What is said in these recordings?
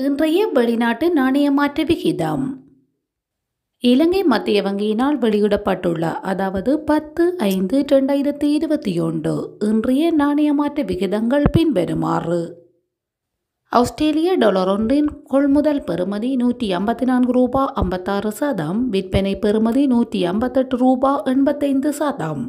இன்றைய வெளிநாட்டு நாணய மாற்ற விகிதம் இலங்கை மத்திய வங்கியினால் வெளியிடப்பட்டுள்ள அதாவது பத்து ஐந்து இரண்டாயிரத்தி இருபத்தி ஒன்று இன்றைய நாணய மாற்ற விகிதங்கள் பின்வருமாறு ஆஸ்திரேலிய டாலர் ஒன்றின் கொள்முதல் பெறுமதி நூற்றி ஐம்பத்தி நான்கு ரூபா ஐம்பத்தாறு சதம் விற்பனை பெறுமதி நூற்றி ஐம்பத்தெட்டு ரூபா எண்பத்தைந்து சதம்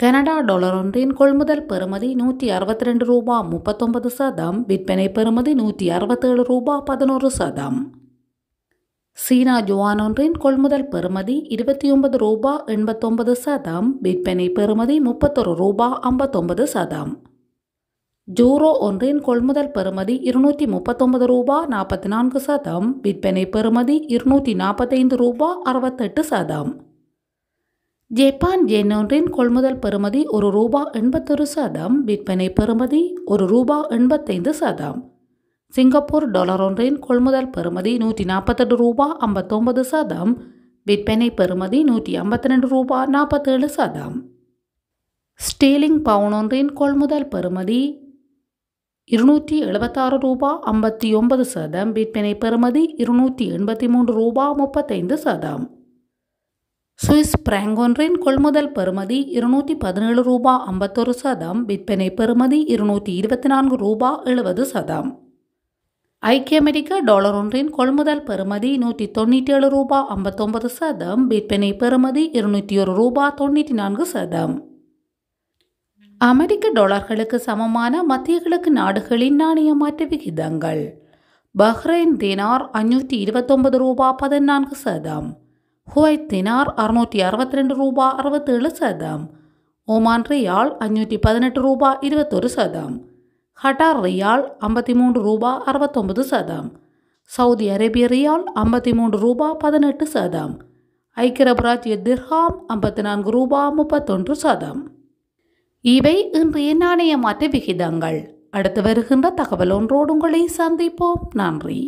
கனடா டாலர் ஒன்றின் கொள்முதல் பெறுமதி நூற்றி அறுபத்தி ரெண்டு ரூபா முப்பத்தொன்பது சதம் விற்பனை பெறுமதி நூற்றி அறுபத்தேழு ரூபா பதினோரு சதம் சீனா ஜுவான் ஒன்றின் கொள்முதல் பெறுமதி இருபத்தி ஒன்பது ரூபா எண்பத்தொன்பது சதம் விற்பனை பெறுமதி முப்பத்தொரு ரூபா ஐம்பத்தொன்பது சதம் ஜூரோ ஒன்றின் கொள்முதல் பெறுமதி இருநூற்றி முப்பத்தொன்பது ரூபா நாற்பத்தி நான்கு சதம் விற்பனை பெறுமதி இருநூற்றி நாற்பத்தைந்து ரூபா அறுபத்தெட்டு சதம் ஜப்பான் ஜென் ஒன்றின் கொள்முதல் பெறுமதி ஒரு ரூபா எண்பத்தொரு சதம் விற்பனை பெறுமதி ஒரு ரூபா எண்பத்தைந்து சதம் சிங்கப்பூர் டாலர் ஒன்றின் கொள்முதல் பெறுமதி நூற்றி நாற்பத்தெட்டு ரூபா ஐம்பத்தொம்பது சதம் விற்பனை பெறுமதி நூற்றி ஐம்பத்தி ரெண்டு ரூபா நாற்பத்தேழு சதம் ஸ்டீலிங் பவுன் ஒன்றின் கொள்முதல் பெறுமதி இருநூற்றி எழுபத்தாறு ரூபா ஐம்பத்தி ஒன்பது சதம் விற்பனை பெறுமதி இருநூற்றி எண்பத்தி மூன்று ரூபா முப்பத்தைந்து சதம் சுவிஸ் பிராங்கொன்றின் கொள்முதல் பெறுமதி இருநூற்றி பதினேழு ரூபா ஐம்பத்தொரு சதம் விற்பனை பெறுமதி இருநூற்றி இருபத்தி நான்கு ரூபா எழுபது சதம் ஐக்கிய அமெரிக்க டாலர் ஒன்றின் கொள்முதல் பெறுமதி நூற்றி தொண்ணூற்றி ஏழு ரூபா ஐம்பத்தொன்பது சதம் விற்பனை பெறுமதி இருநூற்றி ஒரு ரூபா தொண்ணூற்றி நான்கு சதம் அமெரிக்க டாலர்களுக்கு சமமான மத்திய கிழக்கு நாடுகளின் நாணய மாற்று விகிதங்கள் பஹ்ரைன் தினார் அஞ்சூற்றி இருபத்தொன்பது ரூபா பதினான்கு சதம் ஹுவைத்தினார் அறுநூற்றி அறுபத்தி ரெண்டு ரூபா அறுபத்தேழு சதம் ஒமான் ரியால் அஞ்சூற்றி பதினெட்டு ரூபா இருபத்தொரு சதம் ஹட்டார் ரியால் ஐம்பத்தி மூன்று ரூபா அறுபத்தொம்பது சதம் சவுதி அரேபிய ரியால் ஐம்பத்தி மூன்று ரூபா பதினெட்டு சதம் ஐக்கிரபராஜ் எதிர்ஹாம் ஐம்பத்தி நான்கு ரூபா முப்பத்தொன்று சதம் இவை இன்றைய நாணய மாற்ற விகிதங்கள் அடுத்து வருகின்ற தகவல் ஒன்றோடு உங்களை சந்திப்போம் நன்றி